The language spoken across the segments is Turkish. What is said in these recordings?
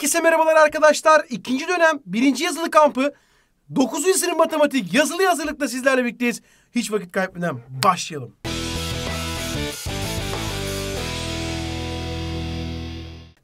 Herkese merhabalar arkadaşlar. İkinci dönem birinci yazılı kampı 9. sınıf matematik yazılı hazırlıkla sizlerle birlikteyiz. Hiç vakit kaybetmeden başlayalım.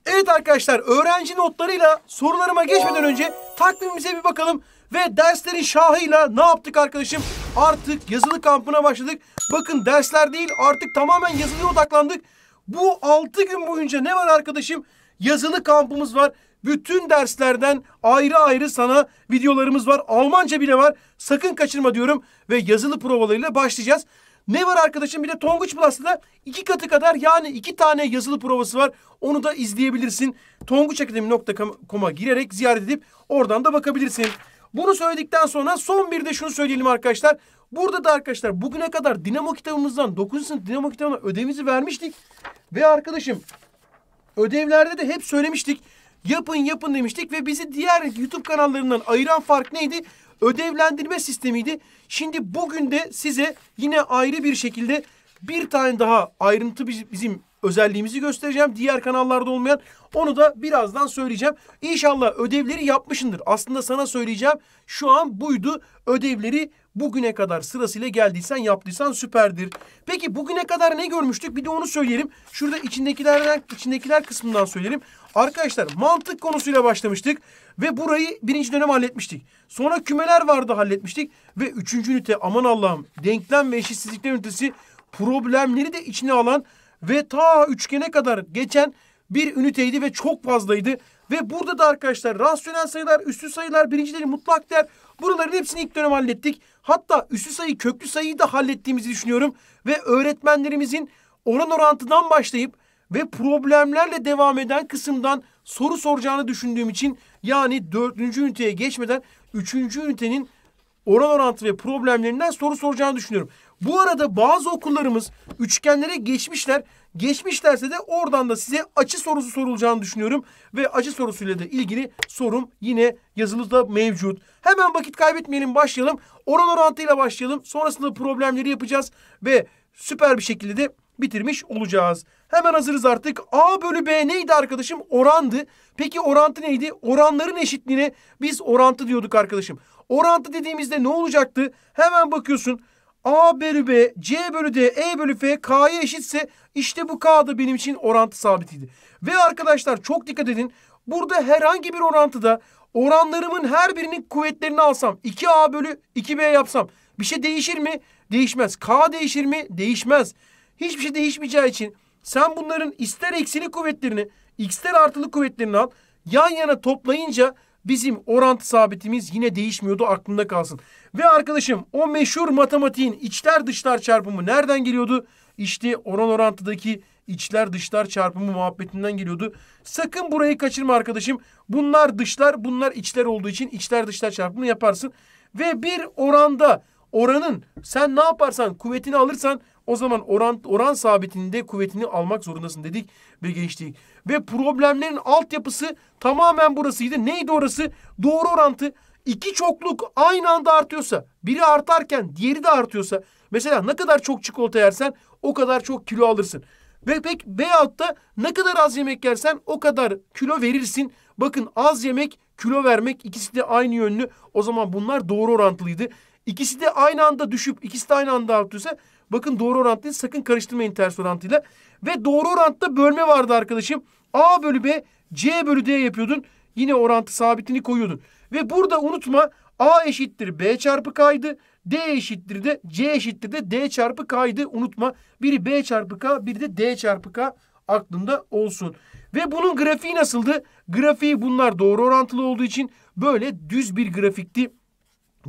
Evet arkadaşlar öğrenci notlarıyla sorularıma geçmeden önce takvimimize bir bakalım. Ve derslerin şahıyla ne yaptık arkadaşım? Artık yazılı kampına başladık. Bakın dersler değil artık tamamen yazılıya odaklandık. Bu 6 gün boyunca ne var arkadaşım? Yazılı kampımız var. Bütün derslerden ayrı ayrı sana videolarımız var. Almanca bile var. Sakın kaçırma diyorum ve yazılı provalarıyla başlayacağız. Ne var arkadaşım bir de Tonguç Plus'ta iki katı kadar yani iki tane yazılı provası var. Onu da izleyebilirsin. tonguçakademi.com'a girerek ziyaret edip oradan da bakabilirsin. Bunu söyledikten sonra son bir de şunu söyleyelim arkadaşlar. Burada da arkadaşlar bugüne kadar Dinamo kitabımızdan 9. sınıf Dinamo kitabına ödevimizi vermiştik. Ve arkadaşım ödevlerde de hep söylemiştik. Yapın yapın demiştik ve bizi diğer YouTube kanallarından ayıran fark neydi? Ödevlendirme sistemiydi. Şimdi bugün de size yine ayrı bir şekilde bir tane daha ayrıntı bizim özelliğimizi göstereceğim. Diğer kanallarda olmayan onu da birazdan söyleyeceğim. İnşallah ödevleri yapmışındır. Aslında sana söyleyeceğim şu an buydu. Ödevleri bugüne kadar sırasıyla geldiysen yaptıysan süperdir. Peki bugüne kadar ne görmüştük? Bir de onu söyleyelim. Şurada içindekilerden içindekiler kısmından söyleyelim. Arkadaşlar mantık konusuyla başlamıştık ve burayı birinci dönem halletmiştik. Sonra kümeler vardı halletmiştik ve üçüncü ünite aman Allah'ım denklem ve eşitsizlikler ünitesi problemleri de içine alan ve ta üçgene kadar geçen bir üniteydi ve çok fazlaydı. Ve burada da arkadaşlar rasyonel sayılar, üstü sayılar, birinci derim mutlak değer buraların hepsini ilk dönem hallettik. Hatta üslü sayı, köklü sayıyı da hallettiğimizi düşünüyorum. Ve öğretmenlerimizin oran orantıdan başlayıp ve problemlerle devam eden kısımdan soru soracağını düşündüğüm için yani dördüncü üniteye geçmeden üçüncü ünitenin oran orantı ve problemlerinden soru soracağını düşünüyorum. Bu arada bazı okullarımız üçgenlere geçmişler. Geçmişlerse de oradan da size açı sorusu sorulacağını düşünüyorum. Ve açı sorusuyla da ilgili sorum yine yazılıda mevcut. Hemen vakit kaybetmeyelim başlayalım. Oran orantıyla başlayalım. Sonrasında problemleri yapacağız. Ve süper bir şekilde de bitirmiş olacağız. Hemen hazırız artık. A bölü B neydi arkadaşım? Orandı. Peki orantı neydi? Oranların eşitliğine biz orantı diyorduk arkadaşım. Orantı dediğimizde ne olacaktı? Hemen bakıyorsun. A bölü B, C bölü D, E bölü F, K'ya eşitse işte bu K benim için orantı sabitiydi. Ve arkadaşlar çok dikkat edin. Burada herhangi bir orantıda oranlarımın her birinin kuvvetlerini alsam 2A bölü 2B yapsam bir şey değişir mi? Değişmez. K değişir mi? Değişmez. Hiçbir şey değişmeyeceği için sen bunların ister eksili kuvvetlerini ister artılı kuvvetlerini al yan yana toplayınca Bizim orantı sabitimiz yine değişmiyordu aklında kalsın. Ve arkadaşım o meşhur matematiğin içler dışlar çarpımı nereden geliyordu? İşte oran orantıdaki içler dışlar çarpımı muhabbetinden geliyordu. Sakın burayı kaçırma arkadaşım. Bunlar dışlar bunlar içler olduğu için içler dışlar çarpımını yaparsın. Ve bir oranda oranın sen ne yaparsan kuvvetini alırsan o zaman oran, oran sabitinde kuvvetini almak zorundasın dedik ve geçtik. Ve problemlerin altyapısı tamamen burasıydı. Neydi orası? Doğru orantı. İki çokluk aynı anda artıyorsa, biri artarken diğeri de artıyorsa, mesela ne kadar çok çikolata yersen o kadar çok kilo alırsın. Ve pek veyahut da ne kadar az yemek yersen o kadar kilo verirsin. Bakın az yemek, kilo vermek ikisi de aynı yönlü. O zaman bunlar doğru orantılıydı. İkisi de aynı anda düşüp ikisi de aynı anda artıyorsa Bakın doğru orantıyı sakın karıştırmayın ters orantıyla. Ve doğru orantta bölme vardı arkadaşım. A bölü B, C bölü D yapıyordun. Yine orantı sabitini koyuyordun. Ve burada unutma A eşittir B çarpı K'ydı. D eşittir de C eşittir de D çarpı K'ydı. Unutma biri B çarpı K biri de D çarpı K aklında olsun. Ve bunun grafiği nasıldı? Grafiği bunlar doğru orantılı olduğu için böyle düz bir grafikti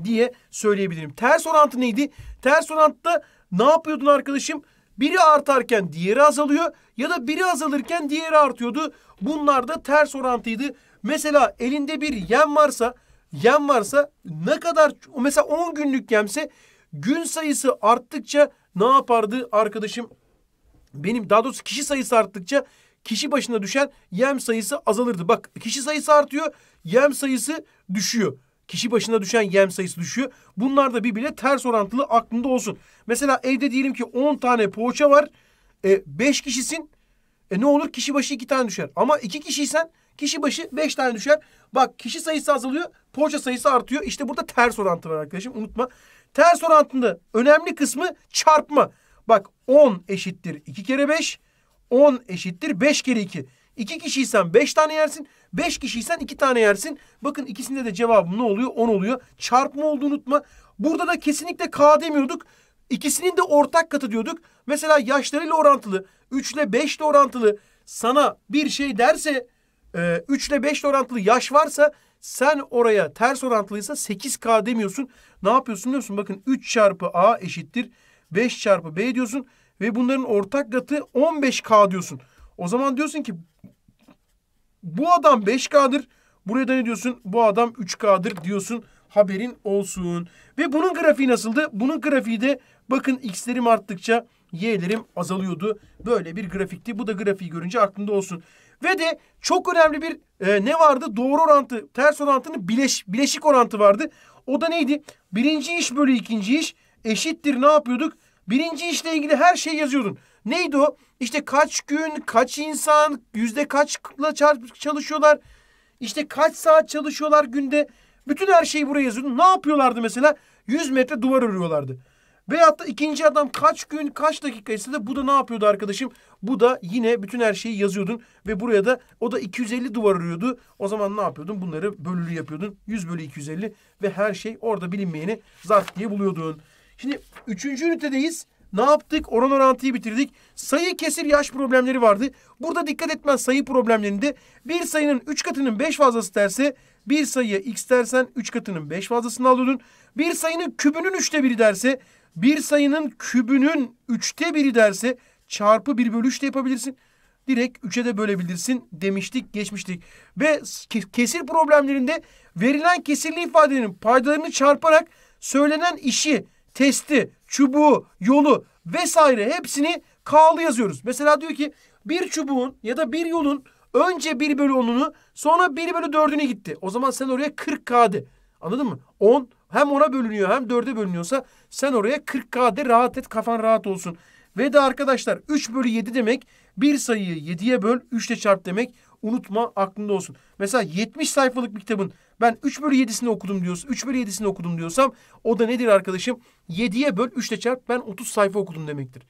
diye söyleyebilirim. Ters orantı neydi? Ters orantıda ne yapıyordun arkadaşım? Biri artarken diğeri azalıyor ya da biri azalırken diğeri artıyordu. Bunlar da ters orantıydı. Mesela elinde bir yem varsa, yem varsa ne kadar mesela 10 günlük yemse gün sayısı arttıkça ne yapardı arkadaşım? Benim daha doğrusu kişi sayısı arttıkça kişi başına düşen yem sayısı azalırdı. Bak kişi sayısı artıyor, yem sayısı düşüyor kişi başına düşen yem sayısı düşüyor. Bunlar da birbirine ters orantılı aklında olsun. Mesela evde diyelim ki 10 tane poğaça var. 5 e, kişisin. E ne olur kişi başı 2 tane düşer. Ama 2 kişiysen kişi başı 5 tane düşer. Bak kişi sayısı azalıyor. Poğaça sayısı artıyor. İşte burada ters orantı var arkadaşım unutma. Ters orantında önemli kısmı çarpma. Bak 10 eşittir 2 kere 5. 10 eşittir 5 kere 2. 2 kişiysen 5 tane yersin. 5 kişiysen 2 tane yersin. Bakın ikisinde de cevabım ne oluyor? On oluyor. Çarpma olduğunu unutma. Burada da kesinlikle K demiyorduk. İkisinin de ortak katı diyorduk. Mesela yaşlarıyla orantılı, 3 ile 5 ile orantılı sana bir şey derse, 3 e, ile 5 ile orantılı yaş varsa sen oraya ters orantılıysa 8K demiyorsun. Ne yapıyorsun diyorsun? Bakın 3 çarpı A eşittir 5 çarpı B diyorsun ve bunların ortak katı 15K diyorsun. O zaman diyorsun ki bu adam 5K'dır. Buraya da ne diyorsun? Bu adam 3K'dır diyorsun. Haberin olsun. Ve bunun grafiği nasıldı? Bunun grafiği de bakın x'lerim arttıkça y'lerim azalıyordu. Böyle bir grafikti. Bu da grafiği görünce aklında olsun. Ve de çok önemli bir e, ne vardı? Doğru orantı, ters orantının bileş, bileşik orantı vardı. O da neydi? Birinci iş bölü ikinci iş eşittir ne yapıyorduk? Birinci işle ilgili her şeyi yazıyordun. Neydi o? İşte kaç gün, kaç insan, yüzde kaçla çalışıyorlar. İşte kaç saat çalışıyorlar günde. Bütün her şeyi buraya yazıyordu. Ne yapıyorlardı mesela? 100 metre duvar örüyorlardı. Veyahut da ikinci adam kaç gün, kaç dakika istedi. Bu da ne yapıyordu arkadaşım? Bu da yine bütün her şeyi yazıyordun. Ve buraya da o da 250 duvar örüyordu. O zaman ne yapıyordun? Bunları bölülü yapıyordun. 100 bölü 250 ve her şey orada bilinmeyeni zart diye buluyordun. Şimdi üçüncü ünitedeyiz. Ne yaptık? Oran orantıyı bitirdik. Sayı, kesir, yaş problemleri vardı. Burada dikkat etmen sayı problemlerinde bir sayının 3 katının 5 fazlası derse bir sayıya x dersen 3 katının 5 fazlasını alıyordun. Bir sayının kübünün 3'te 1'i derse bir sayının kübünün 3'te 1'i derse çarpı 1 bölü 3 de yapabilirsin. Direkt 3'e de bölebilirsin demiştik geçmiştik. Ve kesir problemlerinde verilen kesirli ifadenin paydalarını çarparak söylenen işi, testi çubuğu, yolu vesaire hepsini K'lı yazıyoruz. Mesela diyor ki bir çubuğun ya da bir yolun önce 1 bölü 10'unu sonra 1 bölü 4'üne gitti. O zaman sen oraya 40K de. Anladın mı? 10 hem 10'a bölünüyor hem 4'e bölünüyorsa sen oraya 40K de rahat et kafan rahat olsun. Ve de arkadaşlar 3 bölü 7 demek bir sayıyı 7'ye böl 3 ile çarp demek unutma aklında olsun. Mesela 70 sayfalık bir kitabın ben 3 bölü 7'sini okudum diyorsun. 3 bölü 7'sini okudum diyorsam o da nedir arkadaşım? 7'ye böl 3 ile çarp ben 30 sayfa okudum demektir.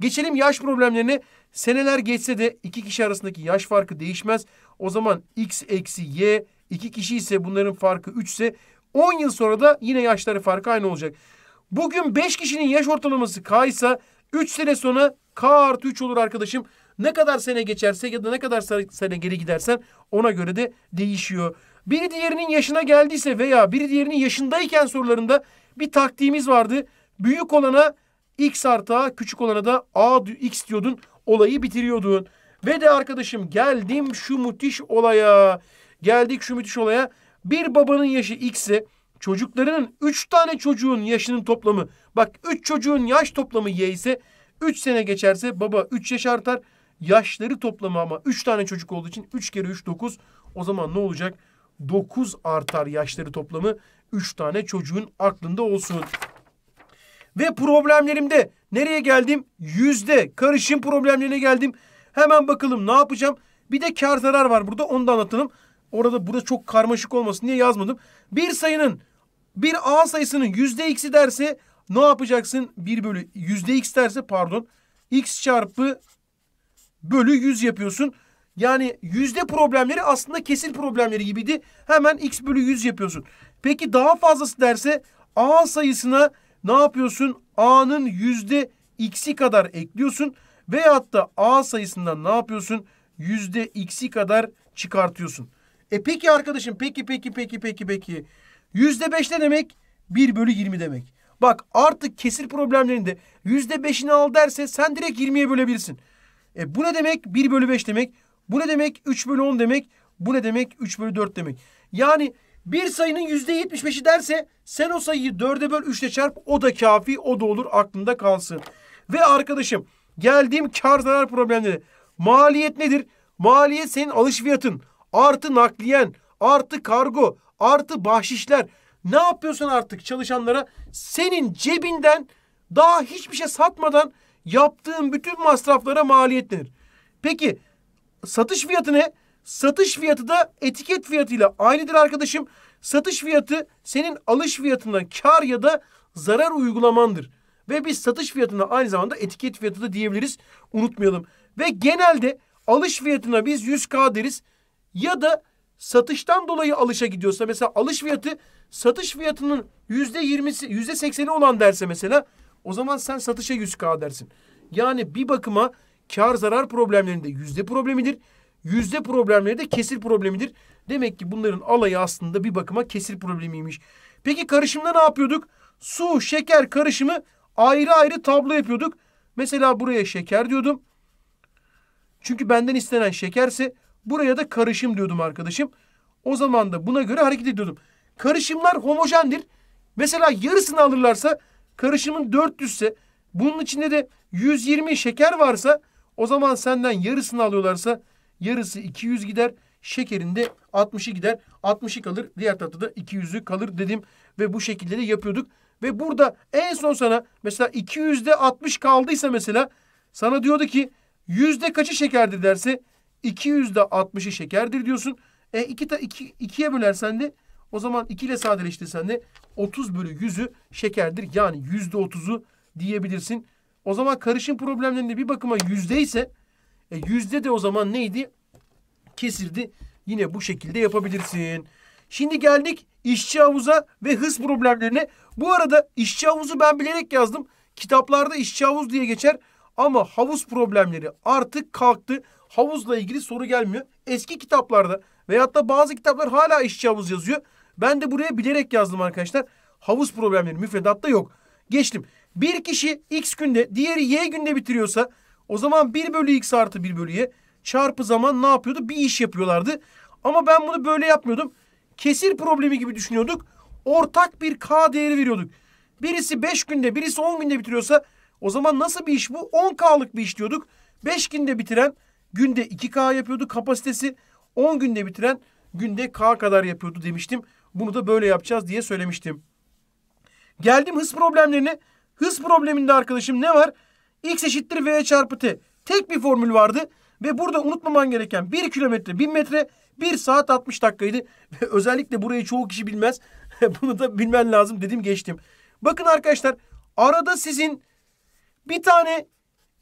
Geçelim yaş problemlerine. Seneler geçse de iki kişi arasındaki yaş farkı değişmez. O zaman x eksi y iki kişi ise bunların farkı 3 ise 10 yıl sonra da yine yaşları farkı aynı olacak. Bugün 5 kişinin yaş ortalaması k ise 3 sene sonra k artı 3 olur arkadaşım. Ne kadar sene geçerse ya da ne kadar sene geri gidersen ona göre de değişiyor. Biri diğerinin yaşına geldiyse veya biri diğerinin yaşındayken sorularında bir taktiğimiz vardı. Büyük olana x artı a, küçük olana da a x diyordun. Olayı bitiriyordun. Ve de arkadaşım geldim şu müthiş olaya. Geldik şu müthiş olaya. Bir babanın yaşı x ise çocuklarının 3 tane çocuğun yaşının toplamı. Bak 3 çocuğun yaş toplamı y ise 3 sene geçerse baba 3 yaş artar. Yaşları toplamı ama 3 tane çocuk olduğu için 3 kere 3 9. O zaman ne olacak? 9 artar yaşları toplamı 3 tane çocuğun aklında olsun. Ve problemlerimde nereye geldim? Yüzde karışım problemlerine geldim. Hemen bakalım ne yapacağım? Bir de kar zarar var burada onu da anlatalım. Orada burada çok karmaşık olmasın diye yazmadım. Bir sayının bir A sayısının yüzde x'i derse ne yapacaksın? 1 bölü yüzde x derse pardon x çarpı bölü 100 yapıyorsun. Yani yüzde problemleri aslında kesir problemleri gibiydi. Hemen x bölü 100 yapıyorsun. Peki daha fazlası derse a sayısına ne yapıyorsun? a'nın yüzde x'i kadar ekliyorsun. Veyahut da a sayısından ne yapıyorsun? Yüzde x'i kadar çıkartıyorsun. E peki arkadaşım peki peki peki peki peki. Yüzde beş ne demek? 1 bölü 20 demek. Bak artık kesir problemlerinde yüzde beşini al derse sen direkt 20'ye bölebilirsin. E bu ne demek? 1 bölü 5 demek. Bu ne demek? 3 bölü 10 demek. Bu ne demek? 3 bölü 4 demek. Yani bir sayının yüzde %75'i derse sen o sayıyı 4'e böl 3'le çarp o da kafi o da olur aklında kalsın. Ve arkadaşım geldiğim kar zarar problemleri. Maliyet nedir? Maliyet senin alış fiyatın artı nakliyen artı kargo artı bahşişler. Ne yapıyorsun artık çalışanlara? Senin cebinden daha hiçbir şey satmadan yaptığın bütün masraflara maliyet denir. Peki satış fiyatı ne? Satış fiyatı da etiket fiyatıyla aynıdır arkadaşım. Satış fiyatı senin alış fiyatından kar ya da zarar uygulamandır. Ve biz satış fiyatına aynı zamanda etiket fiyatı da diyebiliriz. Unutmayalım. Ve genelde alış fiyatına biz 100K deriz. Ya da satıştan dolayı alışa gidiyorsa mesela alış fiyatı satış fiyatının yüzde yirmisi yüzde sekseni olan derse mesela o zaman sen satışa 100K dersin. Yani bir bakıma kar zarar problemlerinde yüzde problemidir. Yüzde problemleri de kesir problemidir. Demek ki bunların alayı aslında bir bakıma kesir problemiymiş. Peki karışımda ne yapıyorduk? Su, şeker karışımı ayrı ayrı tablo yapıyorduk. Mesela buraya şeker diyordum. Çünkü benden istenen şekerse buraya da karışım diyordum arkadaşım. O zaman da buna göre hareket ediyordum. Karışımlar homojendir. Mesela yarısını alırlarsa karışımın 400 ise bunun içinde de 120 şeker varsa o zaman senden yarısını alıyorlarsa yarısı 200 gider. Şekerinde 60'ı gider. 60'ı kalır. Diğer da 200'lü kalır dedim. Ve bu şekilde de yapıyorduk. Ve burada en son sana mesela 200'de 60 kaldıysa mesela sana diyordu ki yüzde kaçı şekerdir derse 200'de 60'ı şekerdir diyorsun. E 2 iki, iki, ikiye bölersen de o zaman 2 ile sadeleştirsen de 30 bölü 100'ü şekerdir. Yani yüzde %30'u diyebilirsin. O zaman karışım problemlerinde bir bakıma yüzde ise e, yüzde de o zaman neydi? Kesirdi. Yine bu şekilde yapabilirsin. Şimdi geldik işçi havuza ve hız problemlerine. Bu arada işçi havuzu ben bilerek yazdım. Kitaplarda işçi havuz diye geçer. Ama havuz problemleri artık kalktı. Havuzla ilgili soru gelmiyor. Eski kitaplarda veyahut da bazı kitaplar hala işçi havuz yazıyor. Ben de buraya bilerek yazdım arkadaşlar. Havuz problemleri müfredatta yok. Geçtim. Bir kişi x günde diğeri y günde bitiriyorsa o zaman 1 bölü x artı 1 bölü y çarpı zaman ne yapıyordu? Bir iş yapıyorlardı. Ama ben bunu böyle yapmıyordum. Kesir problemi gibi düşünüyorduk. Ortak bir k değeri veriyorduk. Birisi 5 günde birisi 10 günde bitiriyorsa o zaman nasıl bir iş bu? 10k'lık bir iş diyorduk. 5 günde bitiren günde 2k yapıyordu kapasitesi. 10 günde bitiren günde k kadar yapıyordu demiştim. Bunu da böyle yapacağız diye söylemiştim. Geldim hız problemlerine. Hız probleminde arkadaşım ne var? X eşittir V çarpı T. Tek bir formül vardı. Ve burada unutmaman gereken 1 kilometre 1000 metre 1 saat 60 dakikaydı. Ve özellikle burayı çoğu kişi bilmez. Bunu da bilmen lazım dedim geçtim. Bakın arkadaşlar arada sizin bir tane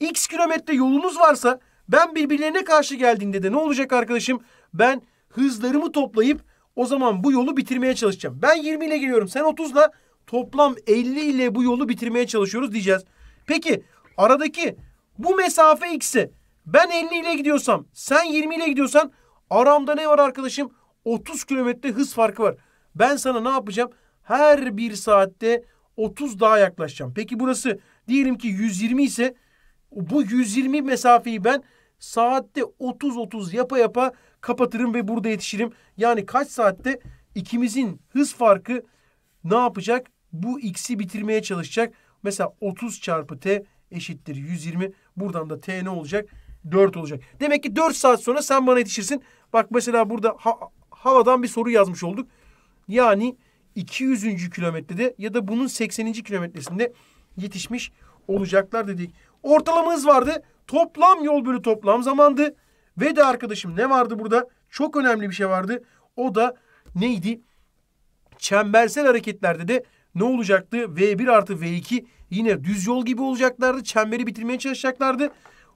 x kilometre yolunuz varsa ben birbirlerine karşı geldiğinde de ne olacak arkadaşım? Ben hızlarımı toplayıp o zaman bu yolu bitirmeye çalışacağım. Ben 20 ile geliyorum sen 30 ile toplam 50 ile bu yolu bitirmeye çalışıyoruz diyeceğiz. Peki aradaki bu mesafe x'i ben 50 ile gidiyorsam sen 20 ile gidiyorsan aramda ne var arkadaşım? 30 kilometre hız farkı var. Ben sana ne yapacağım? Her bir saatte 30 daha yaklaşacağım. Peki burası diyelim ki 120 ise bu 120 mesafeyi ben saatte 30-30 yapa yapa kapatırım ve burada yetişirim. Yani kaç saatte ikimizin hız farkı ne yapacak? bu x'i bitirmeye çalışacak. Mesela 30 çarpı t eşittir 120. Buradan da t ne olacak? 4 olacak. Demek ki 4 saat sonra sen bana yetişirsin. Bak mesela burada ha havadan bir soru yazmış olduk. Yani 200. kilometrede ya da bunun 80. kilometresinde yetişmiş olacaklar dedik. Ortalamamız vardı. Toplam yol bölü toplam zamandı. Ve de arkadaşım ne vardı burada? Çok önemli bir şey vardı. O da neydi? Çembersel hareketlerde de ne olacaktı? V1 artı V2 yine düz yol gibi olacaklardı. Çemberi bitirmeye çalışacaklardı.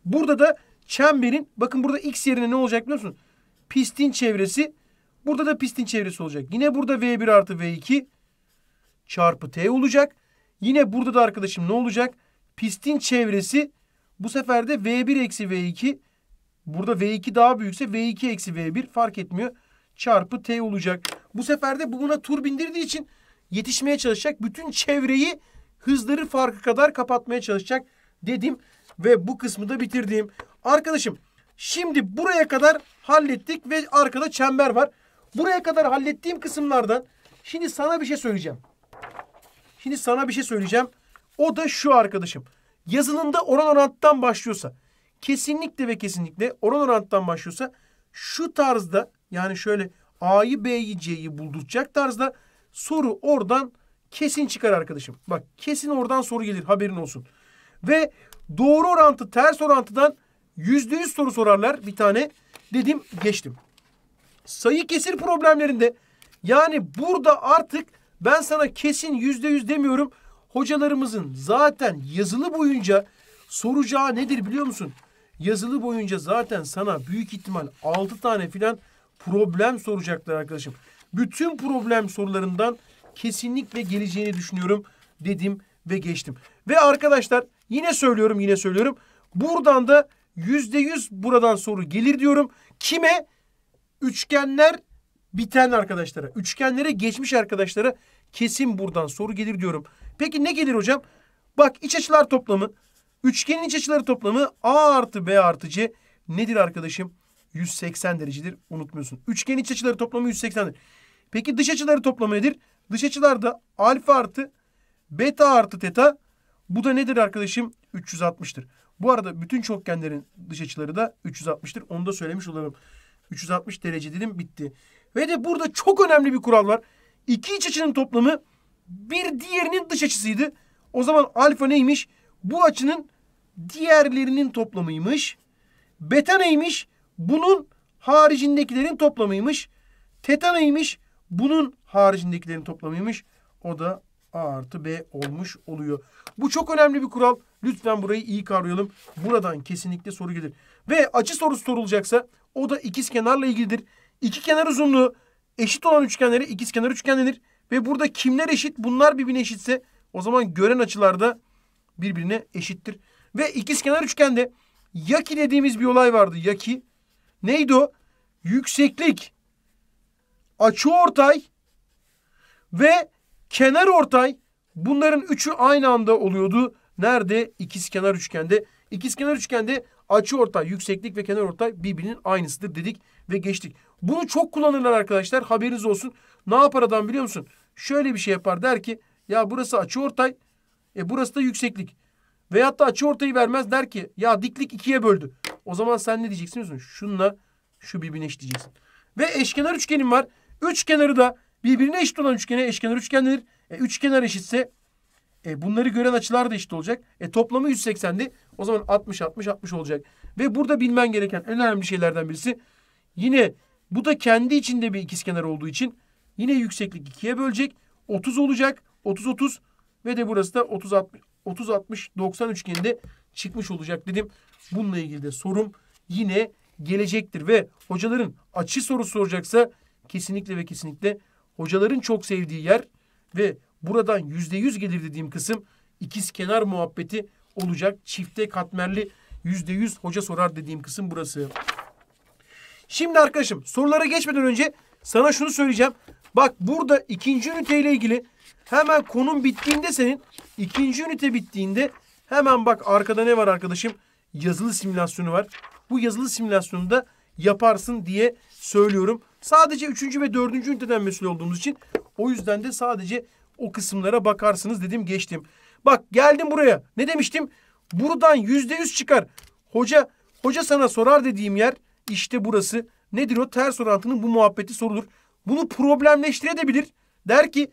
Burada da çemberin bakın burada X yerine ne olacak biliyor musun? Pistin çevresi. Burada da pistin çevresi olacak. Yine burada V1 artı V2 çarpı T olacak. Yine burada da arkadaşım ne olacak? Pistin çevresi bu sefer de V1 eksi V2 burada V2 daha büyükse V2 eksi V1 fark etmiyor. Çarpı T olacak. Bu sefer de buna tur bindirdiği için yetişmeye çalışacak. Bütün çevreyi hızları farkı kadar kapatmaya çalışacak dedim ve bu kısmı da bitirdim. Arkadaşım şimdi buraya kadar hallettik ve arkada çember var. Buraya kadar hallettiğim kısımlardan şimdi sana bir şey söyleyeceğim. Şimdi sana bir şey söyleyeceğim. O da şu arkadaşım. Yazılımda oran oranttan başlıyorsa kesinlikle ve kesinlikle oran oranttan başlıyorsa şu tarzda yani şöyle A'yı B'yi C'yi bulduracak tarzda soru oradan kesin çıkar arkadaşım. Bak kesin oradan soru gelir haberin olsun. Ve doğru orantı ters orantıdan yüzde yüz soru sorarlar. Bir tane dedim geçtim. Sayı kesir problemlerinde yani burada artık ben sana kesin yüzde yüz demiyorum. Hocalarımızın zaten yazılı boyunca soracağı nedir biliyor musun? Yazılı boyunca zaten sana büyük ihtimal 6 tane filan problem soracaklar arkadaşım bütün problem sorularından kesinlikle geleceğini düşünüyorum dedim ve geçtim. Ve arkadaşlar yine söylüyorum yine söylüyorum. Buradan da yüzde yüz buradan soru gelir diyorum. Kime? Üçgenler biten arkadaşlara. Üçgenlere geçmiş arkadaşlara kesin buradan soru gelir diyorum. Peki ne gelir hocam? Bak iç açılar toplamı. Üçgenin iç açıları toplamı A artı B artı C nedir arkadaşım? 180 derecedir unutmuyorsun. Üçgenin iç açıları toplamı 180'dir. Peki dış açıları toplamı nedir? Dış açılar da alfa artı beta artı teta. Bu da nedir arkadaşım? 360'tır. Bu arada bütün çokgenlerin dış açıları da 360'tır. Onu da söylemiş olalım. 360 derece dedim bitti. Ve de burada çok önemli bir kural var. İki iç açının toplamı bir diğerinin dış açısıydı. O zaman alfa neymiş? Bu açının diğerlerinin toplamıymış. Beta neymiş? Bunun haricindekilerin toplamıymış. Teta neymiş? Bunun haricindekilerin toplamıymış. O da A artı B olmuş oluyor. Bu çok önemli bir kural. Lütfen burayı iyi kavrayalım. Buradan kesinlikle soru gelir. Ve açı sorusu sorulacaksa o da ikiz kenarla ilgilidir. İki kenar uzunluğu eşit olan üçgenlere ikiz kenar üçgen denir. Ve burada kimler eşit bunlar birbirine eşitse o zaman gören açılar da birbirine eşittir. Ve ikiz kenar üçgende ya ki dediğimiz bir olay vardı. ya ki neydi o? Yükseklik açı ortay ve kenar ortay bunların üçü aynı anda oluyordu. Nerede? İkiz kenar üçgende. İkiz kenar üçgende açı ortay, yükseklik ve kenar ortay birbirinin aynısıdır dedik ve geçtik. Bunu çok kullanırlar arkadaşlar. Haberiniz olsun. Ne yapar adam biliyor musun? Şöyle bir şey yapar. Der ki ya burası açı ortay. E burası da yükseklik. Veyahut da açı ortayı vermez der ki ya diklik ikiye böldü. O zaman sen ne diyeceksin? Şunla şu birbirine eşleyeceksin. Ve eşkenar üçgenim var. Üç kenarı da birbirine eşit olan üçgene eşkenar üçgendir. denir. E, üçkenar eşitse e, bunları gören açılar da eşit olacak. E, toplamı 180'di. O zaman 60, 60, 60 olacak. Ve burada bilmen gereken en önemli şeylerden birisi yine bu da kendi içinde bir ikizkenar olduğu için yine yükseklik ikiye bölecek. 30 olacak. 30, 30 ve de burası da 30, 60, 30, 60, 90 üçgeninde çıkmış olacak dedim. Bununla ilgili de sorum yine gelecektir ve hocaların açı sorusu soracaksa kesinlikle ve kesinlikle hocaların çok sevdiği yer ve buradan yüzde yüz gelir dediğim kısım ikiz kenar muhabbeti olacak. Çifte katmerli yüzde yüz hoca sorar dediğim kısım burası. Şimdi arkadaşım sorulara geçmeden önce sana şunu söyleyeceğim. Bak burada ikinci üniteyle ilgili hemen konum bittiğinde senin ikinci ünite bittiğinde hemen bak arkada ne var arkadaşım? Yazılı simülasyonu var. Bu yazılı simülasyonunda yaparsın diye söylüyorum. Sadece üçüncü ve dördüncü üniteden mesul olduğumuz için o yüzden de sadece o kısımlara bakarsınız dedim geçtim. Bak geldim buraya. Ne demiştim? Buradan yüzde yüz çıkar. Hoca hoca sana sorar dediğim yer işte burası. Nedir o? Ters orantının bu muhabbeti sorulur. Bunu problemleştirebilir. Der ki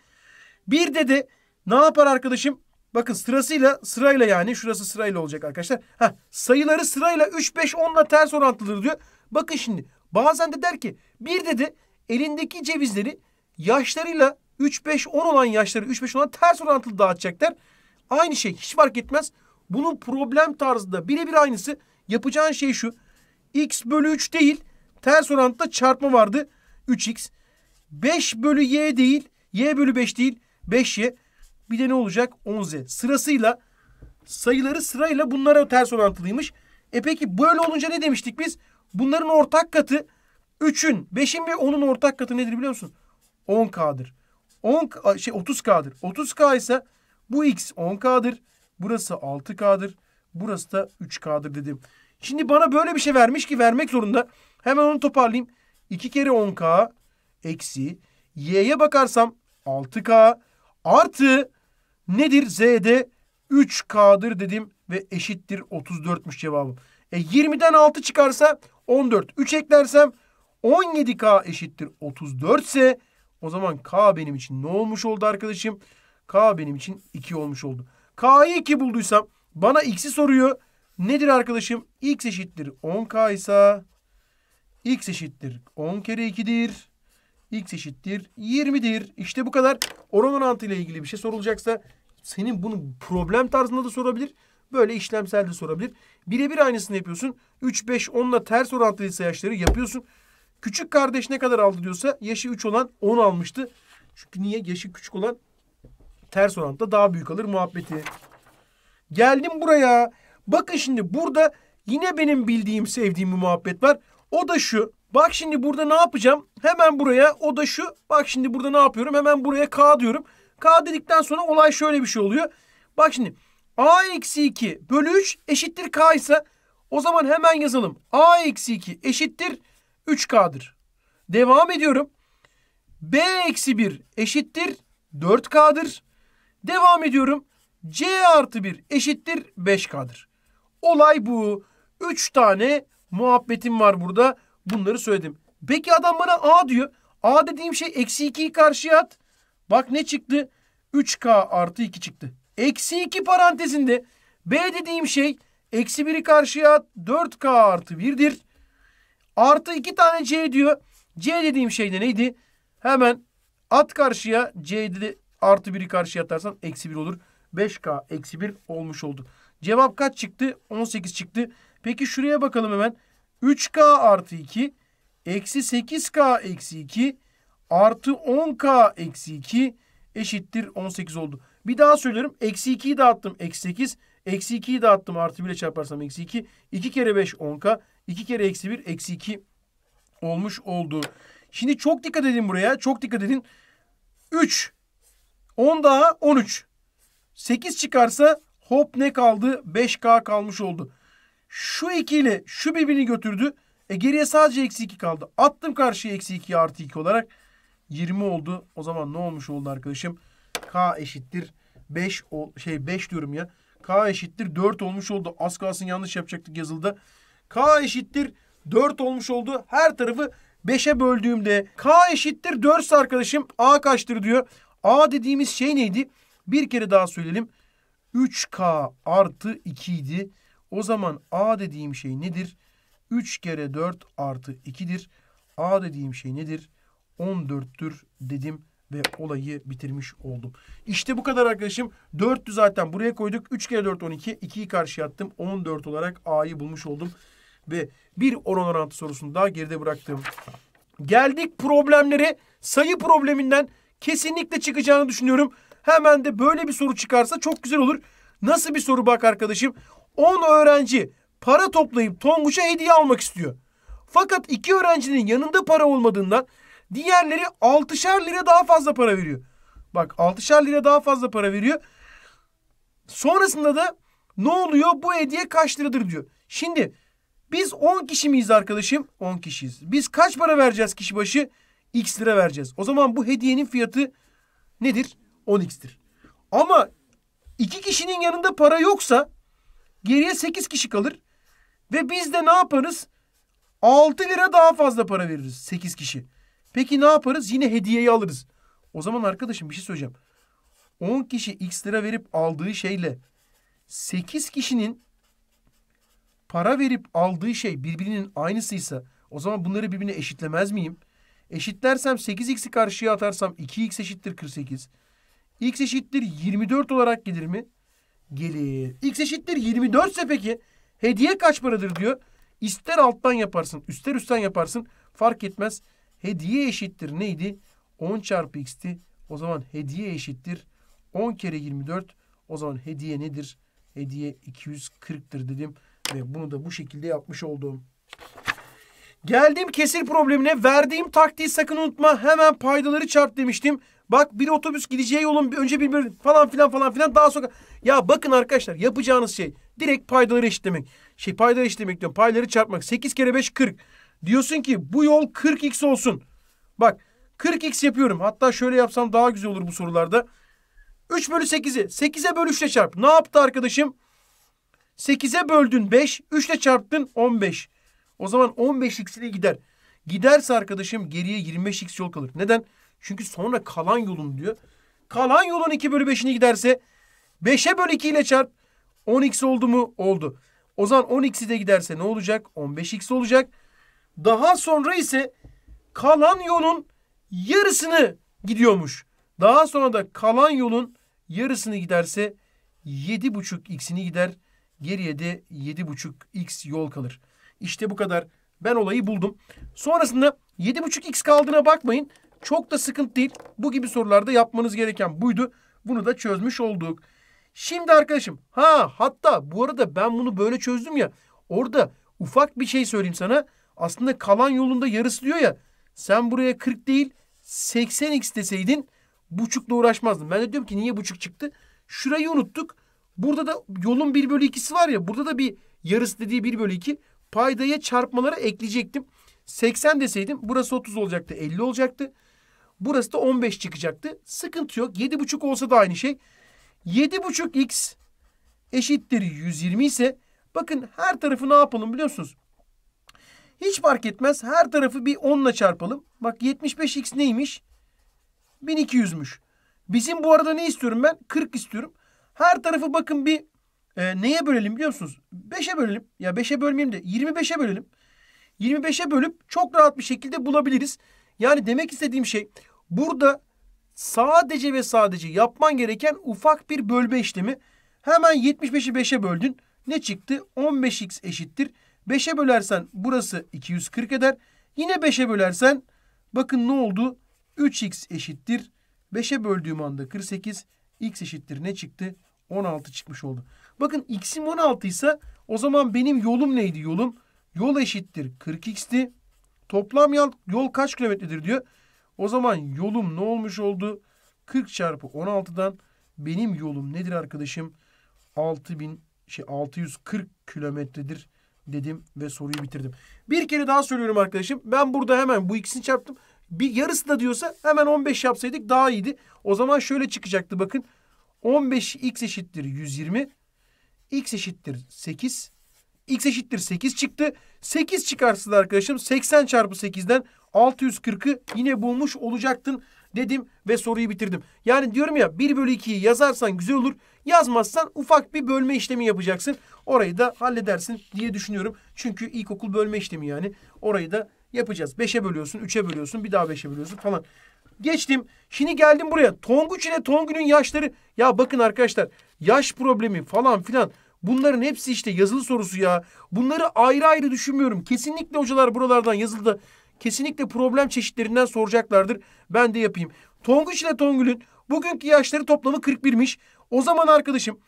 bir de de ne yapar arkadaşım? Bakın sırasıyla sırayla yani şurası sırayla olacak arkadaşlar. Heh, sayıları sırayla 3, 5, 10 ters orantılıdır diyor. Bakın şimdi bazen de der ki bir dedi elindeki cevizleri yaşlarıyla 3-5-10 olan yaşları 3-5 olan ters orantılı dağıtacaklar Aynı şey hiç fark etmez. Bunun problem tarzında birebir aynısı. Yapacağın şey şu. X bölü 3 değil ters orantıda çarpma vardı. 3x. 5 bölü y değil. Y bölü 5 değil. 5y. Bir de ne olacak? 10z. Sırasıyla sayıları sırayla bunlara ters orantılıymış. E peki böyle olunca ne demiştik biz? Bunların ortak katı 3'ün, 5'in ve 10'un ortak katı nedir biliyor musun? 10K'dır. 10 şey 30K'dır. 30K ise bu X 10K'dır. Burası 6K'dır. Burası da 3K'dır dedim. Şimdi bana böyle bir şey vermiş ki vermek zorunda. Hemen onu toparlayayım. 2 kere 10K eksi Y'ye bakarsam 6K artı nedir? Z'de 3K'dır dedim ve eşittir 34'müş cevabım. E 20'den 6 çıkarsa 14 3 eklersem 17K eşittir 34 ise o zaman K benim için ne olmuş oldu arkadaşım? K benim için 2 olmuş oldu. K'yı 2 bulduysam bana X'i soruyor. Nedir arkadaşım? X eşittir 10K ise X eşittir 10 kere 2'dir. X eşittir 20'dir. İşte bu kadar. Oran orantı ile ilgili bir şey sorulacaksa senin bunu problem tarzında da sorabilir. Böyle işlemsel de sorabilir. Birebir aynısını yapıyorsun. 3, 5, 10 ile ters orantılı sayaçları yapıyorsun. Küçük kardeş ne kadar aldı diyorsa yaşı 3 olan 10 almıştı. Çünkü niye? Yaşı küçük olan ters orantıda daha büyük alır muhabbeti. Geldim buraya. Bakın şimdi burada yine benim bildiğim sevdiğim bir muhabbet var. O da şu. Bak şimdi burada ne yapacağım? Hemen buraya o da şu. Bak şimdi burada ne yapıyorum? Hemen buraya K diyorum. K dedikten sonra olay şöyle bir şey oluyor. Bak şimdi a eksi 2 bölü 3 eşittir k ise o zaman hemen yazalım. a eksi 2 eşittir 3k'dır. Devam ediyorum. b eksi 1 eşittir 4k'dır. Devam ediyorum. c artı 1 eşittir 5k'dır. Olay bu. 3 tane muhabbetim var burada. Bunları söyledim. Peki adam bana a diyor. a dediğim şey eksi 2'yi karşıya at. Bak ne çıktı? 3k artı 2 çıktı. Eksi 2 parantezinde B dediğim şey eksi 1'i karşıya at 4K artı 1'dir. Artı 2 tane C diyor. C dediğim şey de neydi? Hemen at karşıya C'de artı 1'i karşıya atarsan eksi 1 olur. 5K eksi 1 olmuş oldu. Cevap kaç çıktı? 18 çıktı. Peki şuraya bakalım hemen. 3K artı 2 eksi 8K eksi 2 artı 10K eksi 2 eşittir 18 oldu. Bir daha söylüyorum. Eksi 2'yi dağıttım. Eksi 8. Eksi 2'yi dağıttım. Artı 1 ile çarparsam eksi 2. 2 kere 5 10k. 2 kere eksi 1 eksi 2 olmuş oldu. Şimdi çok dikkat edin buraya. Çok dikkat edin. 3. 10 daha 13. 8 çıkarsa hop ne kaldı? 5K kalmış oldu. Şu 2 ile şu birbirini götürdü. E geriye sadece eksi 2 kaldı. Attım karşıya eksi 2 artı 2 olarak. 20 oldu. O zaman ne olmuş oldu arkadaşım? K eşittir 5 şey 5 diyorum ya. K eşittir 4 olmuş oldu. Az kalsın yanlış yapacaktık yazıldı K eşittir 4 olmuş oldu. Her tarafı 5'e böldüğümde K eşittir 4 arkadaşım A kaçtır diyor. A dediğimiz şey neydi? Bir kere daha söyleyelim. 3K artı 2 idi. O zaman A dediğim şey nedir? 3 kere 4 artı 2'dir. A dediğim şey nedir? 14'tür dedim ve olayı bitirmiş oldum. İşte bu kadar arkadaşım. 4'tü zaten buraya koyduk. 3 kere 4 12. 2'yi karşıya attım. 14 olarak A'yı bulmuş oldum. Ve bir oran orantı sorusunu daha geride bıraktım. Geldik problemlere. Sayı probleminden kesinlikle çıkacağını düşünüyorum. Hemen de böyle bir soru çıkarsa çok güzel olur. Nasıl bir soru bak arkadaşım. 10 öğrenci para toplayıp Tonguç'a hediye almak istiyor. Fakat iki öğrencinin yanında para olmadığından Diğerleri 6'şer lira daha fazla para veriyor. Bak 6'şer lira daha fazla para veriyor. Sonrasında da ne oluyor? Bu hediye kaç liradır diyor. Şimdi biz 10 kişi miyiz arkadaşım? 10 kişiyiz. Biz kaç para vereceğiz kişi başı? X lira vereceğiz. O zaman bu hediyenin fiyatı nedir? 10x'tir. Ama iki kişinin yanında para yoksa geriye 8 kişi kalır. Ve biz de ne yaparız? 6 lira daha fazla para veririz 8 kişi. Peki ne yaparız? Yine hediyeyi alırız. O zaman arkadaşım bir şey söyleyeceğim. 10 kişi x lira verip aldığı şeyle 8 kişinin para verip aldığı şey birbirinin aynısıysa o zaman bunları birbirine eşitlemez miyim? Eşitlersem 8x'i karşıya atarsam 2x eşittir 48. x eşittir 24 olarak gelir mi? Gelir. x eşittir 24 ise peki hediye kaç paradır diyor. İster alttan yaparsın, ister üstten yaparsın fark etmez. Hediye eşittir neydi? 10 çarpı x'ti. O zaman hediye eşittir. 10 kere 24. O zaman hediye nedir? Hediye 240'tır dedim. Ve bunu da bu şekilde yapmış oldum. Geldim kesir problemine verdiğim taktiği sakın unutma. Hemen paydaları çarp demiştim. Bak bir otobüs gideceği yolun bir, önce bir, bir falan filan falan filan daha sonra. Ya bakın arkadaşlar yapacağınız şey direkt paydaları eşitlemek. Şey paydaları eşitlemek diyorum. Payları çarpmak. 8 kere 5 40. Diyorsun ki bu yol 40x olsun. Bak 40x yapıyorum. Hatta şöyle yapsam daha güzel olur bu sorularda. 3 bölü 8'i 8'e bölü 3'le çarp. Ne yaptı arkadaşım? 8'e böldün 5. 3'le çarptın 15. O zaman 15 xi gider. Giderse arkadaşım geriye 25x yol kalır. Neden? Çünkü sonra kalan yolun diyor. Kalan yolun 2 bölü 5'ini giderse 5'e bölü 2 ile çarp. 10x oldu mu? Oldu. O zaman 10x'i de giderse ne olacak? 15x olacak. Daha sonra ise kalan yolun yarısını gidiyormuş. Daha sonra da kalan yolun yarısını giderse 7,5x'ini gider. Geriye de 7,5x yol kalır. İşte bu kadar. Ben olayı buldum. Sonrasında 7,5x kaldığına bakmayın. Çok da sıkıntı değil. Bu gibi sorularda yapmanız gereken buydu. Bunu da çözmüş olduk. Şimdi arkadaşım ha hatta bu arada ben bunu böyle çözdüm ya. Orada ufak bir şey söyleyeyim sana. Aslında kalan yolunda yarısı diyor ya. Sen buraya 40 değil 80x deseydin buçukla uğraşmazdın. Ben de diyorum ki niye buçuk çıktı? Şurayı unuttuk. Burada da yolun 1 bölü 2'si var ya. Burada da bir yarısı dediği 1 bölü 2. Paydaya çarpmaları ekleyecektim. 80 deseydim burası 30 olacaktı. 50 olacaktı. Burası da 15 çıkacaktı. Sıkıntı yok. 7,5 olsa da aynı şey. 7,5x eşittir 120 ise bakın her tarafı ne yapalım biliyorsunuz? Hiç fark etmez. Her tarafı bir 10 ile çarpalım. Bak 75x neymiş? 1200'müş. Bizim bu arada ne istiyorum ben? 40 istiyorum. Her tarafı bakın bir e, neye bölelim biliyor musunuz? 5'e bölelim. Ya 5'e bölmeyeyim de 25'e bölelim. 25'e bölüp çok rahat bir şekilde bulabiliriz. Yani demek istediğim şey burada sadece ve sadece yapman gereken ufak bir bölme işlemi. Hemen 75'i 5'e böldün. Ne çıktı? 15x eşittir 5'e bölersen burası 240 eder. Yine 5'e bölersen bakın ne oldu? 3x eşittir. 5'e böldüğüm anda 48. x eşittir ne çıktı? 16 çıkmış oldu. Bakın x'im 16 ise o zaman benim yolum neydi yolum? Yol eşittir 40x'ti. Toplam yol, yol kaç kilometredir diyor. O zaman yolum ne olmuş oldu? 40 çarpı 16'dan benim yolum nedir arkadaşım? 6000 şey 640 kilometredir dedim ve soruyu bitirdim. Bir kere daha söylüyorum arkadaşım. Ben burada hemen bu ikisini çarptım. Bir yarısı da diyorsa hemen 15 yapsaydık daha iyiydi. O zaman şöyle çıkacaktı bakın. 15 x eşittir 120. x eşittir 8. x eşittir 8 çıktı. 8 çıkarsa da arkadaşım 80 çarpı 8'den 640'ı yine bulmuş olacaktın dedim ve soruyu bitirdim. Yani diyorum ya 1 bölü 2'yi yazarsan güzel olur. Yazmazsan ufak bir bölme işlemi yapacaksın. Orayı da halledersin diye düşünüyorum. Çünkü ilkokul bölme işlemi yani. Orayı da yapacağız. 5'e bölüyorsun, 3'e bölüyorsun, bir daha 5'e bölüyorsun falan. Geçtim. Şimdi geldim buraya. Tonguç ile Tongü'nün yaşları. Ya bakın arkadaşlar yaş problemi falan filan. Bunların hepsi işte yazılı sorusu ya. Bunları ayrı ayrı düşünmüyorum. Kesinlikle hocalar buralardan yazıldı kesinlikle problem çeşitlerinden soracaklardır. Ben de yapayım. Tonguç ile Tongül'ün bugünkü yaşları toplamı 41'miş. O zaman arkadaşım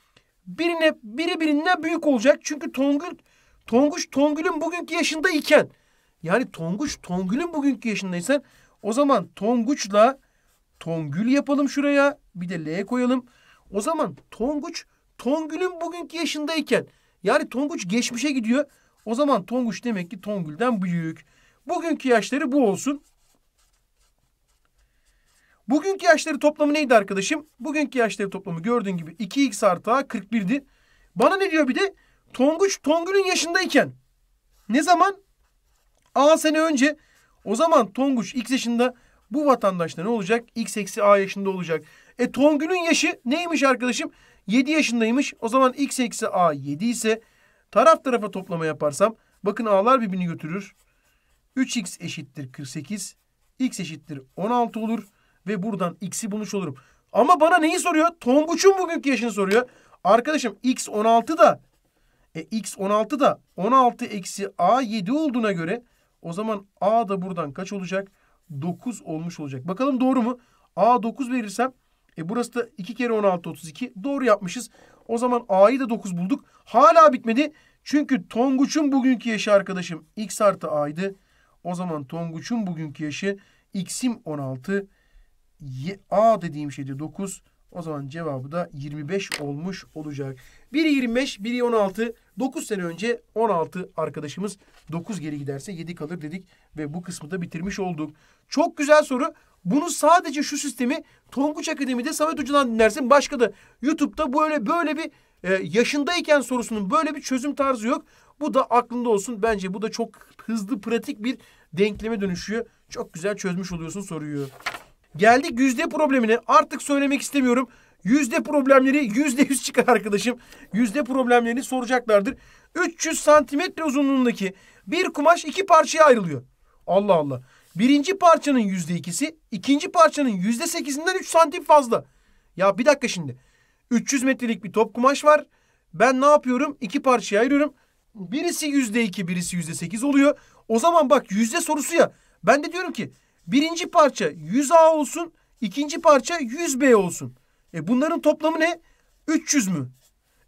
birine biri birinden büyük olacak. Çünkü Tongül Tonguç Tongül'ün bugünkü yaşında iken yani Tonguç Tongül'ün bugünkü yaşındaysa o zaman Tonguç'la Tongül yapalım şuraya. Bir de L koyalım. O zaman Tonguç Tongül'ün bugünkü yaşındayken yani Tonguç geçmişe gidiyor. O zaman Tonguç demek ki Tongül'den büyük. Bugünkü yaşları bu olsun. Bugünkü yaşları toplamı neydi arkadaşım? Bugünkü yaşları toplamı gördüğün gibi 2x artı a 41'di. Bana ne diyor bir de? Tonguç Tongül'ün yaşındayken. Ne zaman? A sene önce. O zaman Tonguç x yaşında bu vatandaşta ne olacak? X eksi A yaşında olacak. E Tongül'ün yaşı neymiş arkadaşım? 7 yaşındaymış. O zaman X eksi A 7 ise taraf tarafa toplama yaparsam bakın A'lar birbirini götürür. 3X eşittir 48. X eşittir 16 olur ve buradan x'i bulmuş olurum. Ama bana neyi soruyor? Tonguç'un bugünkü yaşını soruyor. Arkadaşım x 16 da e, x 16 da 16 eksi a 7 olduğuna göre o zaman a da buradan kaç olacak? 9 olmuş olacak. Bakalım doğru mu? a 9 verirsem e, burası da 2 kere 16 32. Doğru yapmışız. O zaman a'yı da 9 bulduk. Hala bitmedi. Çünkü Tonguç'un bugünkü yaşı arkadaşım x artı a'ydı. O zaman Tonguç'un bugünkü yaşı x'im 16 A dediğim şeydi 9. O zaman cevabı da 25 olmuş olacak. Biri 25, biri 16. 9 sene önce 16 arkadaşımız 9 geri giderse 7 kalır dedik ve bu kısmı da bitirmiş olduk. Çok güzel soru. Bunu sadece şu sistemi Tonguç Akademi'de Samet Hoca'dan dinlersin. Başka da YouTube'da böyle böyle bir e, yaşındayken sorusunun böyle bir çözüm tarzı yok. Bu da aklında olsun. Bence bu da çok hızlı pratik bir denkleme dönüşüyor. Çok güzel çözmüş oluyorsun soruyu. Geldik yüzde problemine. Artık söylemek istemiyorum. Yüzde problemleri yüzde yüz çıkar arkadaşım. Yüzde problemlerini soracaklardır. 300 santimetre uzunluğundaki bir kumaş iki parçaya ayrılıyor. Allah Allah. Birinci parçanın yüzde ikisi, ikinci parçanın yüzde sekizinden üç santim fazla. Ya bir dakika şimdi. 300 metrelik bir top kumaş var. Ben ne yapıyorum? İki parçaya ayırıyorum. Birisi yüzde iki, birisi yüzde sekiz oluyor. O zaman bak yüzde sorusu ya. Ben de diyorum ki Birinci parça 100A olsun. ikinci parça 100B olsun. E bunların toplamı ne? 300 mü?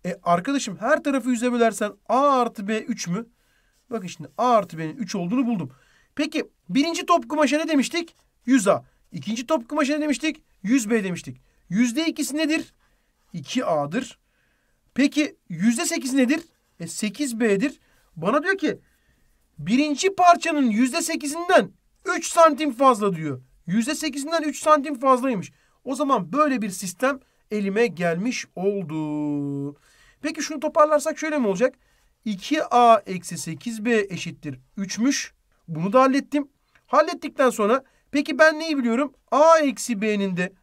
E arkadaşım her tarafı 100'e bölersen A artı B 3 mü? Bakın şimdi A artı B'nin 3 olduğunu buldum. Peki birinci top kumaşa ne demiştik? 100A. İkinci top kumaşa ne demiştik? 100B demiştik. Yüzde ikisi nedir? 2A'dır. Peki yüzde sekiz nedir? E 8B'dir. Bana diyor ki birinci parçanın yüzde sekizinden 3 santim fazla diyor. %8'inden 3 santim fazlaymış. O zaman böyle bir sistem elime gelmiş oldu. Peki şunu toparlarsak şöyle mi olacak? 2a eksi 8b eşittir 3'müş. Bunu da hallettim. Hallettikten sonra peki ben neyi biliyorum? a eksi b'nin de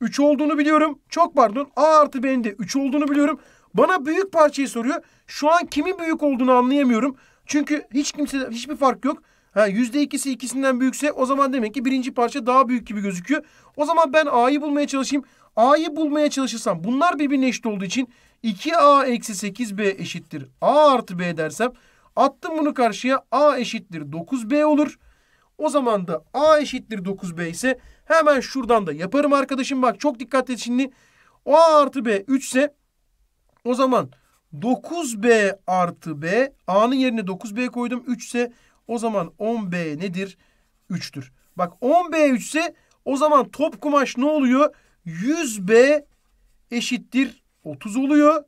3 olduğunu biliyorum. Çok pardon. A artı B'nin de 3 olduğunu biliyorum. Bana büyük parçayı soruyor. Şu an kimin büyük olduğunu anlayamıyorum. Çünkü hiç kimse hiçbir fark yok. Ha yüzde ikisi ikisinden büyükse o zaman demek ki birinci parça daha büyük gibi gözüküyor. O zaman ben A'yı bulmaya çalışayım. A'yı bulmaya çalışırsam bunlar birbirine eşit olduğu için 2A eksi 8B eşittir. A artı B dersem attım bunu karşıya A eşittir 9B olur. O zaman da A eşittir 9B ise hemen şuradan da yaparım arkadaşım. Bak çok dikkat et şimdi. A artı B 3 ise o zaman 9B artı B. A'nın yerine 9B koydum. 3 ise o zaman 10B nedir? 3'tür. Bak 10B 3 ise o zaman top kumaş ne oluyor? 100B eşittir 30 oluyor.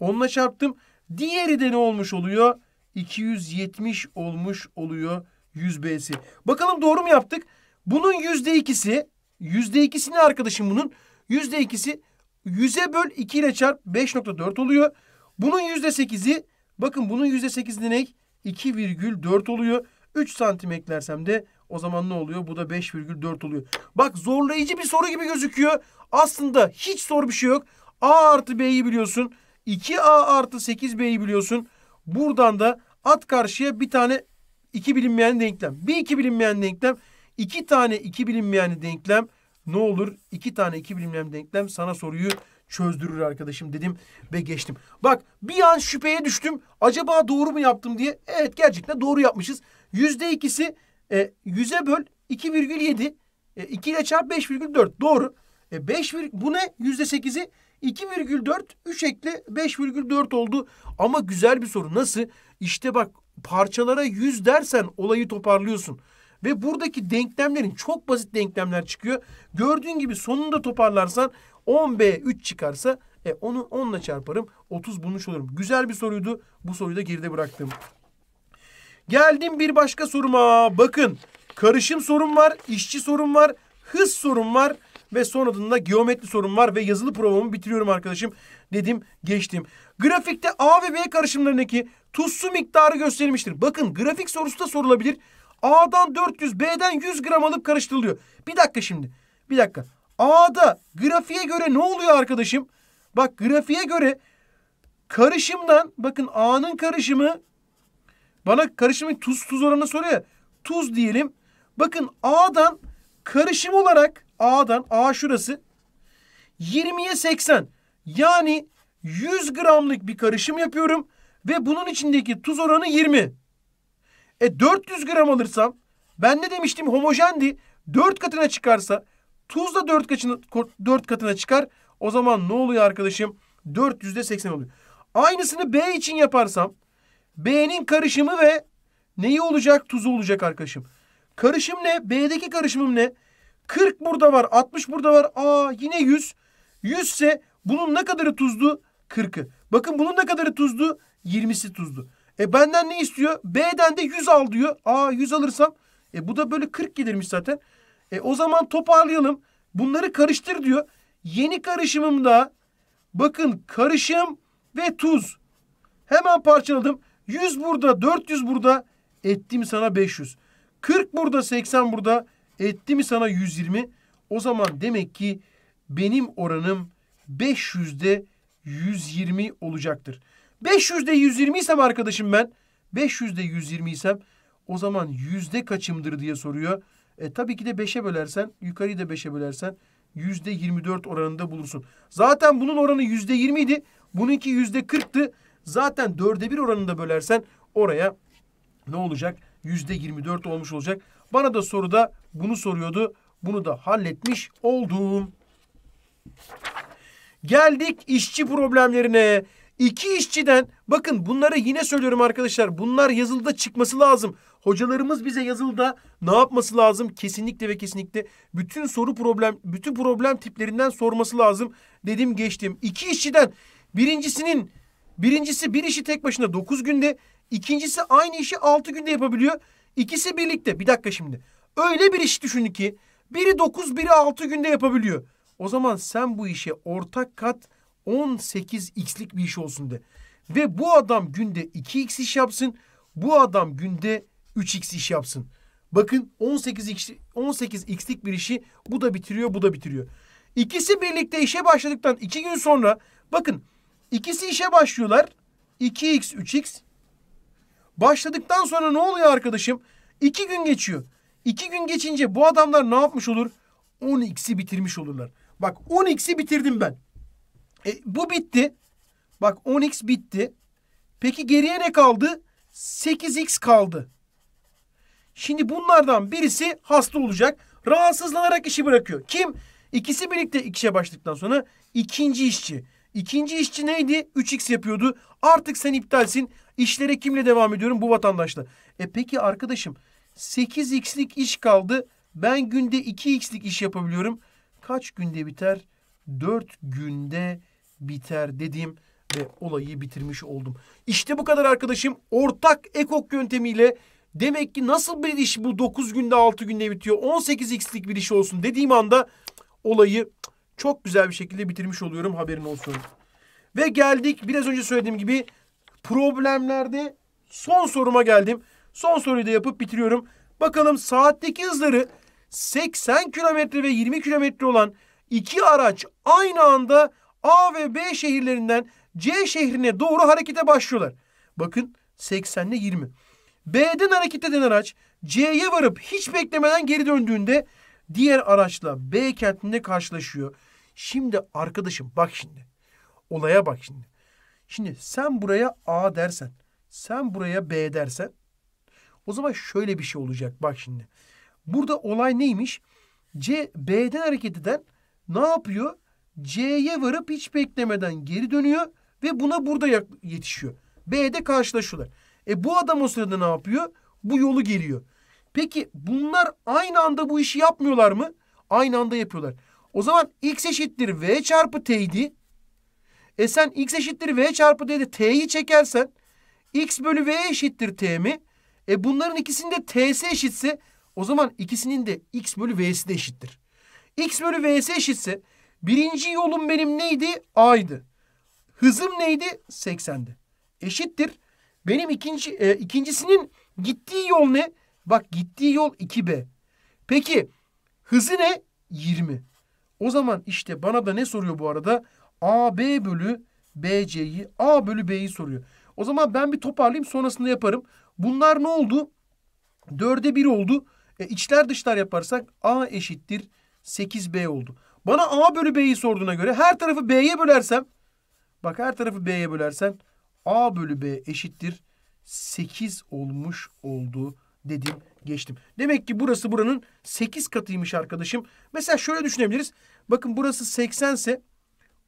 Onunla çarptım. Diğeri de ne olmuş oluyor? 270 olmuş oluyor 100B'si. Bakalım doğru mu yaptık? Bunun %2'si, %2'si ne arkadaşım bunun? %2'si 100'e böl 2 ile çarp 5.4 oluyor. Bunun %8'i bakın bunun %8'i ne? 2,4 oluyor. 3 santim eklersem de o zaman ne oluyor? Bu da 5,4 oluyor. Bak zorlayıcı bir soru gibi gözüküyor. Aslında hiç zor bir şey yok. A artı B'yi biliyorsun. 2A artı 8B'yi biliyorsun. Buradan da at karşıya bir tane 2 bilinmeyen denklem. Bir 2 bilinmeyen denklem. 2 tane 2 bilinmeyen denklem ne olur iki tane iki bilimlem denklem sana soruyu çözdürür arkadaşım dedim ve geçtim. Bak bir an şüpheye düştüm. Acaba doğru mu yaptım diye. Evet gerçekten doğru yapmışız. Yüzde ikisi e, yüze böl 2,7 e, 2 ile çarp 5,4 doğru. E, 5, bu ne? Yüzde sekizi 2,4 3 ekle 5,4 oldu. Ama güzel bir soru. Nasıl? İşte bak parçalara 100 dersen olayı toparlıyorsun. Ve buradaki denklemlerin çok basit denklemler çıkıyor. Gördüğün gibi sonunda toparlarsan 10B 3 çıkarsa e, onu 10 çarparım 30 bulmuş olurum. Güzel bir soruydu. Bu soruyu da geride bıraktım. Geldim bir başka soruma. Bakın karışım sorun var, işçi sorun var, hız sorun var ve son adında geometri sorun var ve yazılı provamı bitiriyorum arkadaşım dedim geçtim. Grafikte A ve B karışımlarındaki tuzlu miktarı gösterilmiştir. Bakın grafik sorusu da sorulabilir. A'dan 400, B'den 100 gram alıp karıştırılıyor. Bir dakika şimdi. Bir dakika. A'da grafiğe göre ne oluyor arkadaşım? Bak grafiğe göre karışımdan bakın A'nın karışımı bana karışımın tuz tuz oranını soruyor. Tuz diyelim. Bakın A'dan karışım olarak A'dan A şurası 20'ye 80. Yani 100 gramlık bir karışım yapıyorum ve bunun içindeki tuz oranı 20. E 400 gram alırsam ben ne demiştim homojendi 4 katına çıkarsa tuz da 4 katına, 4 katına çıkar. O zaman ne oluyor arkadaşım? 400'de 80 oluyor. Aynısını B için yaparsam B'nin karışımı ve neyi olacak? Tuzu olacak arkadaşım. Karışım ne? B'deki karışımım ne? 40 burada var, 60 burada var. Aa yine 100. 100 ise bunun ne kadarı tuzlu? 40'ı. Bakın bunun ne kadarı tuzlu? 20'si tuzlu. E benden ne istiyor? B'den de 100 al diyor. Aa 100 alırsam e bu da böyle 40 gelirmiş zaten. E o zaman toparlayalım. Bunları karıştır diyor. Yeni karışımımda bakın karışım ve tuz. Hemen parçaladım. 100 burada, 400 burada. Ettim sana 500. 40 burada, 80 burada. Ettim sana 120. O zaman demek ki benim oranım 500'de 120 olacaktır. 500'de 120 isem arkadaşım ben. 500'de 120 isem o zaman yüzde kaçımdır diye soruyor. E, tabii ki de 5'e bölersen, yukarıyı da 5'e bölersen yüzde 24 oranında bulursun. Zaten bunun oranı yüzde 20 idi. Bununki yüzde 40'tı. Zaten dörde bir oranında bölersen oraya ne olacak? Yüzde 24 olmuş olacak. Bana da soruda bunu soruyordu. Bunu da halletmiş oldum. Geldik işçi problemlerine. İki işçiden bakın bunlara yine söylüyorum arkadaşlar. Bunlar yazılıda çıkması lazım. Hocalarımız bize yazılıda ne yapması lazım? Kesinlikle ve kesinlikle bütün soru problem bütün problem tiplerinden sorması lazım. Dedim geçtim. İki işçiden birincisinin birincisi bir işi tek başına dokuz günde, ikincisi aynı işi altı günde yapabiliyor. İkisi birlikte. Bir dakika şimdi. Öyle bir iş düşünün ki biri dokuz, biri altı günde yapabiliyor. O zaman sen bu işe ortak kat 18x'lik bir iş olsun de. Ve bu adam günde 2x iş yapsın. Bu adam günde 3x iş yapsın. Bakın 18x 18x'lik bir işi bu da bitiriyor, bu da bitiriyor. İkisi birlikte işe başladıktan iki gün sonra bakın ikisi işe başlıyorlar. 2x, 3x. Başladıktan sonra ne oluyor arkadaşım? İki gün geçiyor. İki gün geçince bu adamlar ne yapmış olur? 10x'i bitirmiş olurlar. Bak 10x'i bitirdim ben. E, bu bitti. Bak 10x bitti. Peki geriye ne kaldı? 8x kaldı. Şimdi bunlardan birisi hasta olacak. Rahatsızlanarak işi bırakıyor. Kim? İkisi birlikte işe başladıktan sonra ikinci işçi. İkinci işçi neydi? 3x yapıyordu. Artık sen iptalsin. İşlere kimle devam ediyorum? Bu vatandaşla. E peki arkadaşım 8x'lik iş kaldı. Ben günde 2x'lik iş yapabiliyorum. Kaç günde biter? 4 günde biter biter dedim ve olayı bitirmiş oldum. İşte bu kadar arkadaşım. Ortak ekok yöntemiyle demek ki nasıl bir iş bu 9 günde 6 günde bitiyor 18x'lik bir iş olsun dediğim anda olayı çok güzel bir şekilde bitirmiş oluyorum haberin olsun. Ve geldik biraz önce söylediğim gibi problemlerde son soruma geldim. Son soruyu da yapıp bitiriyorum. Bakalım saatteki hızları 80 kilometre ve 20 kilometre olan iki araç aynı anda A ve B şehirlerinden C şehrine doğru harekete başlıyorlar. Bakın 80 ile 20. B'den hareket eden araç C'ye varıp hiç beklemeden geri döndüğünde diğer araçla B kentinde karşılaşıyor. Şimdi arkadaşım bak şimdi. Olaya bak şimdi. Şimdi sen buraya A dersen, sen buraya B dersen o zaman şöyle bir şey olacak bak şimdi. Burada olay neymiş? C B'den hareket eden ne yapıyor? C'ye varıp hiç beklemeden geri dönüyor ve buna burada yetişiyor. B'de karşılaşıyorlar. E bu adam o sırada ne yapıyor? Bu yolu geliyor. Peki bunlar aynı anda bu işi yapmıyorlar mı? Aynı anda yapıyorlar. O zaman x eşittir v çarpı t'ydi. E sen x eşittir v çarpı t'de t'yi çekersen x bölü v eşittir t mi? E bunların ikisinde t'si eşitse o zaman ikisinin de x bölü v'si de eşittir. x bölü v'si eşitse Birinci yolum benim neydi? A'ydı. Hızım neydi? 80'di. Eşittir. Benim ikinci e, ikincisinin gittiği yol ne? Bak gittiği yol 2B. Peki hızı ne? 20. O zaman işte bana da ne soruyor bu arada? AB bölü BC'yi, A bölü B'yi soruyor. O zaman ben bir toparlayayım sonrasında yaparım. Bunlar ne oldu? 4'e 1 oldu. E, içler dışlar yaparsak A eşittir 8B oldu. Bana A bölü B'yi sorduğuna göre her tarafı B'ye bölersem bak her tarafı B'ye bölersen A bölü B eşittir 8 olmuş oldu dedim geçtim. Demek ki burası buranın 8 katıymış arkadaşım. Mesela şöyle düşünebiliriz. Bakın burası 80 ise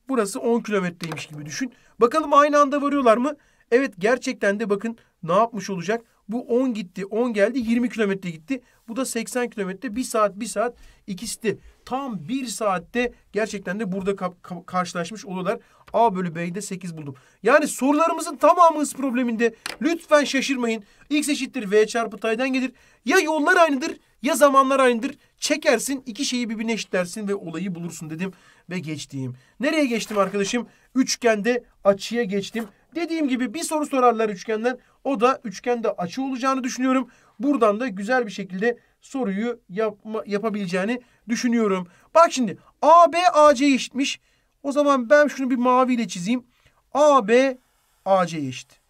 burası 10 kilometreymiş gibi düşün. Bakalım aynı anda varıyorlar mı? Evet gerçekten de bakın ne yapmış olacak? Bu 10 gitti, 10 geldi, 20 kilometre gitti. Bu da 80 kilometre. Bir saat, bir saat ikisi de tam bir saatte gerçekten de burada ka ka karşılaşmış oluyorlar. A bölü B'yi de 8 buldum. Yani sorularımızın tamamı hız probleminde. Lütfen şaşırmayın. X eşittir V çarpı taydan gelir. Ya yollar aynıdır ya zamanlar aynıdır. Çekersin iki şeyi birbirine eşitlersin ve olayı bulursun dedim ve geçtiğim. Nereye geçtim arkadaşım? Üçgende açıya geçtim. Dediğim gibi bir soru sorarlar üçgenden. O da üçgende açı olacağını düşünüyorum. Buradan da güzel bir şekilde soruyu yapma, yapabileceğini düşünüyorum. Bak şimdi AB AC'ye eşitmiş. O zaman ben şunu bir maviyle çizeyim. AB AC'ye eşit.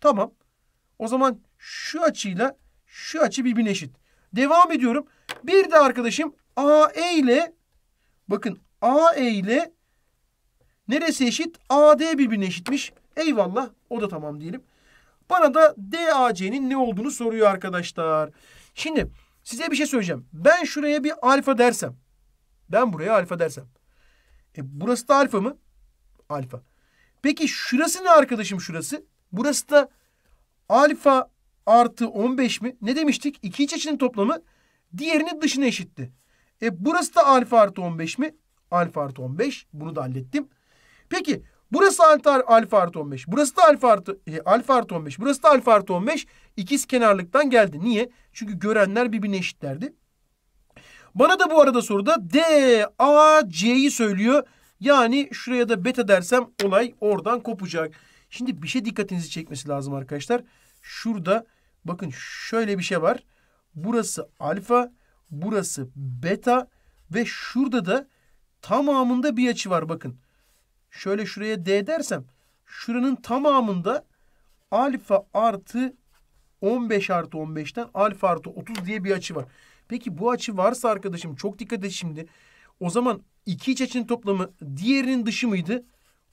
Tamam. O zaman şu açıyla şu açı birbirine eşit. Devam ediyorum. Bir de arkadaşım AE ile bakın AE ile neresi eşit? AD birbirine eşitmiş. Eyvallah o da tamam diyelim. Bana da DAC'nin ne olduğunu soruyor arkadaşlar. Şimdi size bir şey söyleyeceğim. Ben şuraya bir alfa dersem. Ben buraya alfa dersem. E, burası da alfa mı? Alfa. Peki şurası ne arkadaşım şurası? Burası da alfa artı 15 mi? Ne demiştik? İki iç açının toplamı diğerinin dışına eşitti. E burası da alfa artı 15 mi? Alfa artı 15. Bunu da hallettim. Peki Burası alfa, alfa artı 15. Burası da alfa artı, e, alfa artı 15. Burası da alfa artı 15. İkiz kenarlıktan geldi. Niye? Çünkü görenler birbirine eşitlerdi. Bana da bu arada soruda D, A, C'yi söylüyor. Yani şuraya da beta dersem olay oradan kopacak. Şimdi bir şey dikkatinizi çekmesi lazım arkadaşlar. Şurada bakın şöyle bir şey var. Burası alfa, burası beta ve şurada da tamamında bir açı var bakın şöyle şuraya D dersem şuranın tamamında alfa artı 15 artı 15'ten alfa artı 30 diye bir açı var. Peki bu açı varsa arkadaşım çok dikkat et şimdi. O zaman iki iç açının toplamı diğerinin dışı mıydı?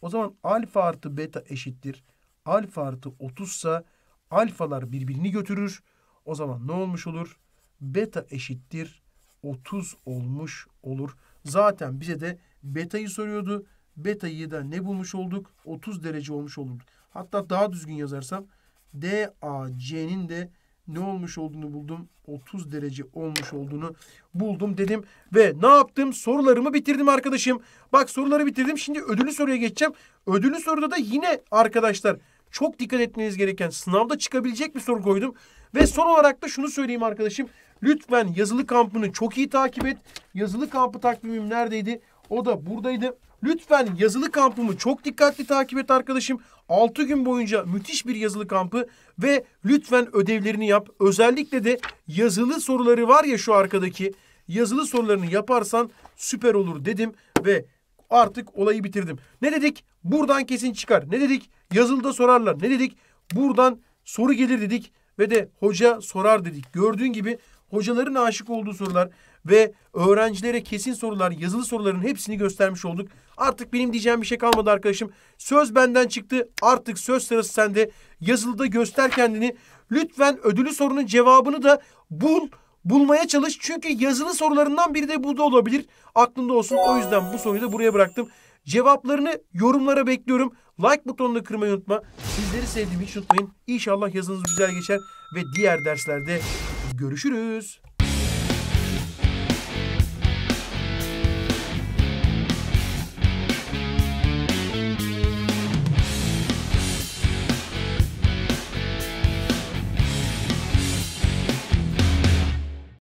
O zaman alfa artı beta eşittir. Alfa artı 30 ise alfalar birbirini götürür. O zaman ne olmuş olur? Beta eşittir 30 olmuş olur. Zaten bize de beta'yı soruyordu beta 7'den ne bulmuş olduk? 30 derece olmuş olduk. Hatta daha düzgün yazarsam DAC'nin de ne olmuş olduğunu buldum. 30 derece olmuş olduğunu buldum dedim. Ve ne yaptım? Sorularımı bitirdim arkadaşım. Bak soruları bitirdim. Şimdi ödülü soruya geçeceğim. Ödülü soruda da yine arkadaşlar çok dikkat etmeniz gereken sınavda çıkabilecek bir soru koydum. Ve son olarak da şunu söyleyeyim arkadaşım. Lütfen yazılı kampını çok iyi takip et. Yazılı kampı takvimim neredeydi? O da buradaydı. Lütfen yazılı kampımı çok dikkatli takip et arkadaşım. 6 gün boyunca müthiş bir yazılı kampı ve lütfen ödevlerini yap. Özellikle de yazılı soruları var ya şu arkadaki. Yazılı sorularını yaparsan süper olur dedim ve artık olayı bitirdim. Ne dedik? Buradan kesin çıkar. Ne dedik? Yazılıda sorarlar. Ne dedik? Buradan soru gelir dedik ve de hoca sorar dedik. Gördüğün gibi hocaların aşık olduğu sorular ve öğrencilere kesin sorular, yazılı soruların hepsini göstermiş olduk. Artık benim diyeceğim bir şey kalmadı arkadaşım. Söz benden çıktı. Artık söz sırası sende. Yazılıda göster kendini. Lütfen ödülü sorunun cevabını da bul. Bulmaya çalış. Çünkü yazılı sorularından biri de bu da olabilir. Aklında olsun. O yüzden bu soruyu da buraya bıraktım. Cevaplarını yorumlara bekliyorum. Like butonunu kırmayı unutma. Sizleri sevdiğimi hiç unutmayın. İnşallah yazınız güzel geçer ve diğer derslerde Görüşürüz.